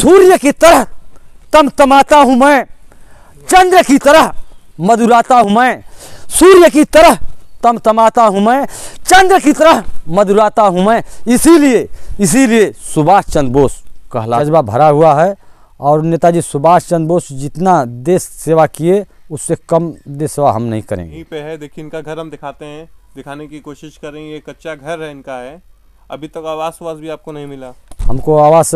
सूर्य की तरह तमतमाता हूं मैं चंद्र की तरह मधुराता हूं मैं सूर्य की तरह तमतमाता हूं मैं चंद्र की तरह मधुराता हूं मैं इसीलिए इसीलिए सुभाष चंद्र बोस कहला जज्बा भरा हुआ है और नेताजी सुभाष चंद्र बोस जितना देश सेवा किए उससे कम देश सेवा हम नहीं करेंगे यहीं पे है देखिए इनका घर हम दिखाते हैं दिखाने की कोशिश कर रहे हैं ये कच्चा घर है इनका है अभी तक तो आवास वास भी आपको नहीं मिला हमको आवास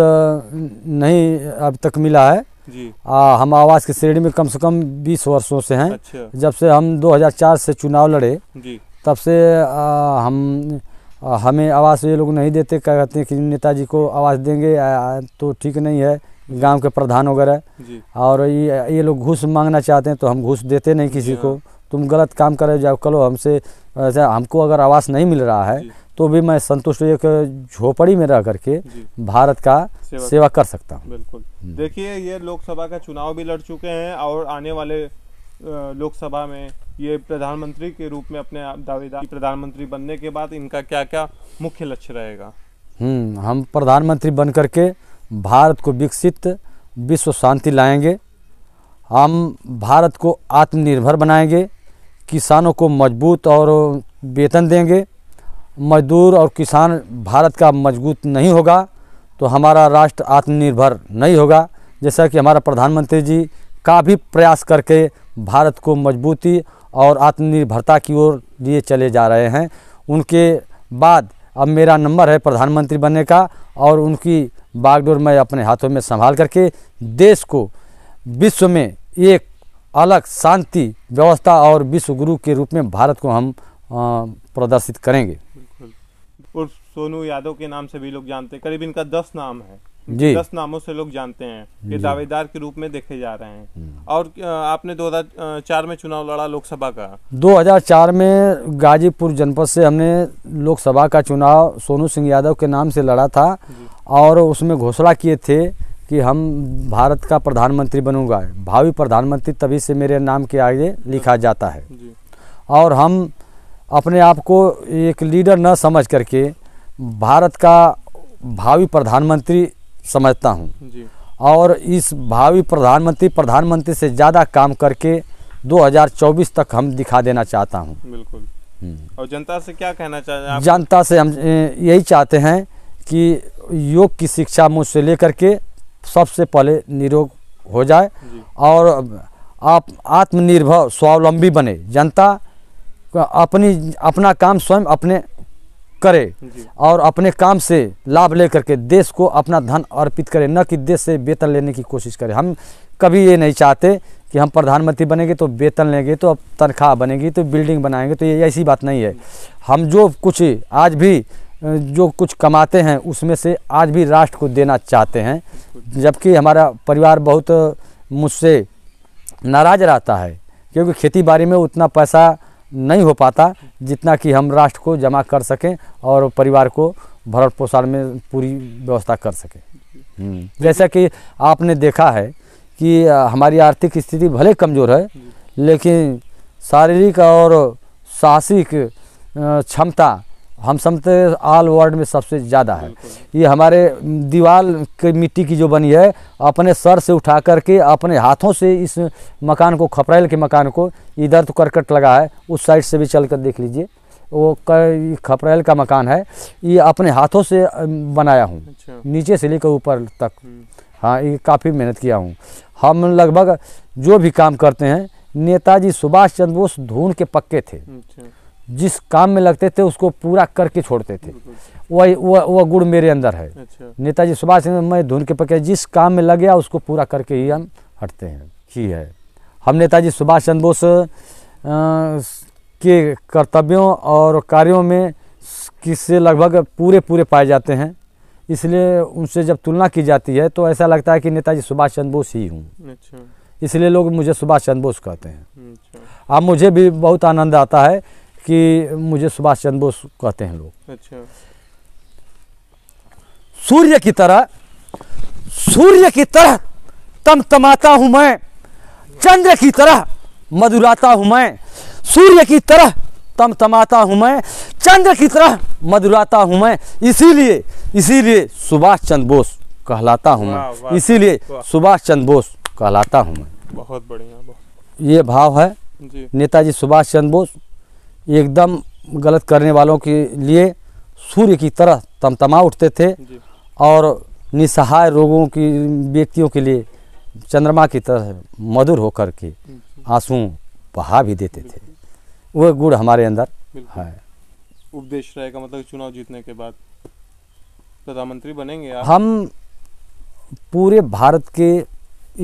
नहीं अब तक मिला है जी आ, हम आवास की श्रेणी में कम से कम 20 वर्षों से हैं अच्छा। जब से हम 2004 से चुनाव लड़े जी। तब से आ, हम आ, हमें आवास ये लोग नहीं देते क्या कहते हैं कि नेताजी को आवास देंगे आ, तो ठीक नहीं है गांव के प्रधान वगैरह और ये ये लोग घूस मांगना चाहते हैं तो हम घूस देते नहीं किसी को हाँ। तुम गलत काम करे जाओ कलो हमसे हमको अगर आवास नहीं मिल रहा है तो भी मैं संतुष्ट एक झोपड़ी में रह करके भारत का सेवा, सेवा कर सकता हूँ बिल्कुल हम्म। देखिए ये लोकसभा का चुनाव भी लड़ चुके हैं और आने वाले लोकसभा में ये प्रधानमंत्री के रूप में अपने दावेदार प्रधानमंत्री बनने के बाद इनका क्या क्या मुख्य लक्ष्य रहेगा हम्म हम प्रधानमंत्री बन करके भारत को विकसित विश्व शांति लाएंगे हम भारत को आत्मनिर्भर बनाएंगे किसानों को मजबूत और वेतन देंगे मजदूर और किसान भारत का मजबूत नहीं होगा तो हमारा राष्ट्र आत्मनिर्भर नहीं होगा जैसा कि हमारा प्रधानमंत्री जी का भी प्रयास करके भारत को मजबूती और आत्मनिर्भरता की ओर लिए चले जा रहे हैं उनके बाद अब मेरा नंबर है प्रधानमंत्री बनने का और उनकी बागडोर मैं अपने हाथों में संभाल करके देश को विश्व में एक अलग शांति व्यवस्था और विश्वगुरु के रूप में भारत को हम प्रदर्शित करेंगे और सोनू यादव के नाम से भी लोग जानते हैं करीब इनका दस नाम है जी। दस नामों से लोग जानते हैं कि दावेदार के रूप में देखे जा रहे हैं हम्म। और आपने 2004 में चुनाव लड़ा लोकसभा का 2004 में गाजीपुर जनपद से हमने लोकसभा का चुनाव सोनू सिंह यादव के नाम से लड़ा था और उसमें घोषणा किए थे कि हम भारत का प्रधानमंत्री बनूंगा भावी प्रधानमंत्री तभी से मेरे नाम के आगे लिखा जाता है और हम अपने आप को एक लीडर न समझ करके भारत का भावी प्रधानमंत्री समझता हूँ और इस भावी प्रधानमंत्री प्रधानमंत्री से ज़्यादा काम करके 2024 तक हम दिखा देना चाहता हूँ बिल्कुल हम्म। और जनता से क्या कहना चाहते हैं जनता से हम यही चाहते हैं कि योग की शिक्षा मुझसे लेकर के सबसे पहले निरोग हो जाए और आप आत्मनिर्भर स्वावलंबी बने जनता अपनी अपना काम स्वयं अपने करे और अपने काम से लाभ लेकर के देश को अपना धन अर्पित करे न कि देश से वेतन लेने की कोशिश करें हम कभी ये नहीं चाहते कि हम प्रधानमंत्री बनेंगे तो वेतन लेंगे तो अब तनख्वाह बनेगी तो बिल्डिंग बनाएंगे तो ये ऐसी बात नहीं है हम जो कुछ आज भी जो कुछ कमाते हैं उसमें से आज भी राष्ट्र को देना चाहते हैं जबकि हमारा परिवार बहुत मुझसे नाराज़ रहता है क्योंकि खेती बाड़ी में उतना पैसा नहीं हो पाता जितना कि हम राष्ट्र को जमा कर सकें और परिवार को भरण पोषण में पूरी व्यवस्था कर सकें हम्म। जैसा कि आपने देखा है कि हमारी आर्थिक स्थिति भले कमज़ोर है लेकिन शारीरिक और साहसिक क्षमता हम समझते ऑल वर्ल्ड में सबसे ज़्यादा है ये हमारे दीवार की मिट्टी की जो बनी है अपने सर से उठा करके अपने हाथों से इस मकान को खपरेल के मकान को इधर तो करकट लगा है उस साइड से भी चल कर देख लीजिए वो खपरेल का मकान है ये अपने हाथों से बनाया हूँ अच्छा। नीचे से लेकर ऊपर तक हम्म। हाँ ये काफ़ी मेहनत किया हूँ हम लगभग जो भी काम करते हैं नेताजी सुभाष चंद्र बोस धून के पक्के थे अच्छा। जिस काम में लगते थे उसको पूरा करके छोड़ते थे वही वह वह गुण मेरे अंदर है अच्छा। नेताजी सुभाष चंद्र मैं धुन के पके जिस काम में लग गया उसको पूरा करके ही हम हटते हैं ही है हम नेताजी सुभाष चंद्र बोस के कर्तव्यों और कार्यों में किससे लगभग पूरे पूरे पाए जाते हैं इसलिए उनसे जब तुलना की जाती है तो ऐसा लगता है कि नेताजी सुभाष चंद्र बोस ही हूँ अच्छा। इसलिए लोग मुझे सुभाष चंद्र बोस कहते हैं अच्छा। अब मुझे भी बहुत आनंद आता है कि मुझे सुभाष चंद्र बोस कहते हैं लोग अच्छा सूर्य की तरह सूर्य की तरह तम तमाता हूं मैं चंद्र की तरह मधुराता हूं मैं सूर्य की तरह तम तमाता हूं मैं चंद्र की तरह मधुराता हूं मैं इसीलिए इसीलिए सुभाष चंद्र बोस कहलाता हूं मैं इसीलिए सुभाष चंद्र बोस कहलाता हूं मैं बहुत बढ़िया ये भाव है नेताजी सुभाष चंद्र बोस एकदम गलत करने वालों के लिए सूर्य की तरह तमतमा उठते थे और निसहाय रोगों की व्यक्तियों के लिए चंद्रमा की तरह मधुर होकर के आंसू बहा भी देते थे वह गुड़ हमारे अंदर है उपदेश रहेगा मतलब चुनाव जीतने के बाद प्रधानमंत्री बनेंगे आप? हम पूरे भारत के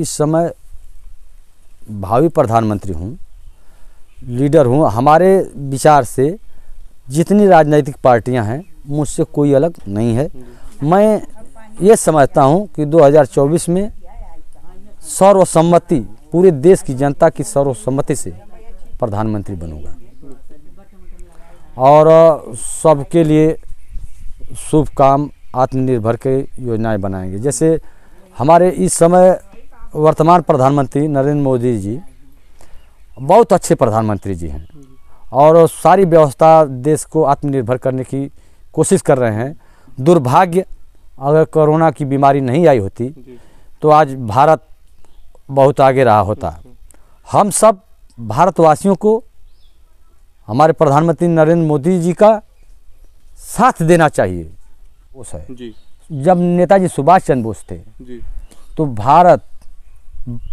इस समय भावी प्रधानमंत्री हूँ लीडर हूँ हमारे विचार से जितनी राजनीतिक पार्टियाँ हैं मुझसे कोई अलग नहीं है मैं ये समझता हूँ कि 2024 में सर्वसम्मति पूरे देश की जनता की सर्वसम्मति से प्रधानमंत्री बनूंगा और सबके लिए शुभ काम आत्मनिर्भर के योजनाएं बनाएंगे जैसे हमारे इस समय वर्तमान प्रधानमंत्री नरेंद्र मोदी जी बहुत अच्छे प्रधानमंत्री जी हैं और सारी व्यवस्था देश को आत्मनिर्भर करने की कोशिश कर रहे हैं दुर्भाग्य अगर कोरोना की बीमारी नहीं आई होती तो आज भारत बहुत आगे रहा होता हम सब भारतवासियों को हमारे प्रधानमंत्री नरेंद्र मोदी जी का साथ देना चाहिए वो है जब नेताजी सुभाष चंद्र बोस थे तो भारत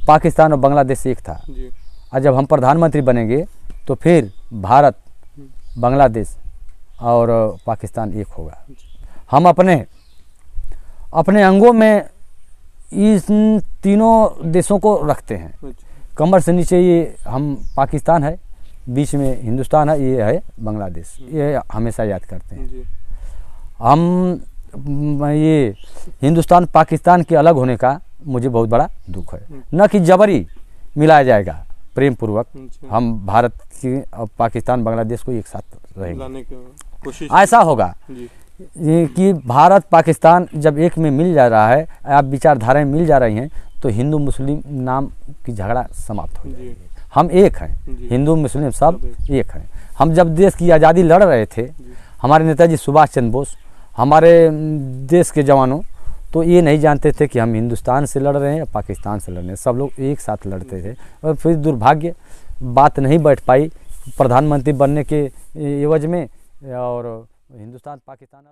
पाकिस्तान और बांग्लादेश एक था और जब हम प्रधानमंत्री बनेंगे तो फिर भारत बांग्लादेश और पाकिस्तान एक होगा हम अपने अपने अंगों में इन तीनों देशों को रखते हैं कमर से नीचे ये हम पाकिस्तान है बीच में हिंदुस्तान है ये है बांग्लादेश ये हमेशा याद करते हैं हम ये हिंदुस्तान पाकिस्तान के अलग होने का मुझे बहुत बड़ा दुख है न कि जबरी मिलाया जाएगा प्रेम पूर्वक हम भारत की और पाकिस्तान बांग्लादेश को एक साथ रहेंगे ऐसा होगा कि भारत पाकिस्तान जब एक में मिल जा रहा है आप विचारधाराएं मिल जा रही हैं तो हिंदू मुस्लिम नाम की झगड़ा समाप्त हो जाएगी हम एक हैं हिंदू मुस्लिम सब एक हैं हम जब देश की आज़ादी लड़ रहे थे हमारे नेताजी सुभाष चंद्र बोस हमारे देश के जवानों तो ये नहीं जानते थे कि हम हिंदुस्तान से लड़ रहे हैं या पाकिस्तान से लड़ रहे हैं सब लोग एक साथ लड़ते थे और फिर दुर्भाग्य बात नहीं बैठ पाई प्रधानमंत्री बनने के एवज में और हिंदुस्तान पाकिस्तान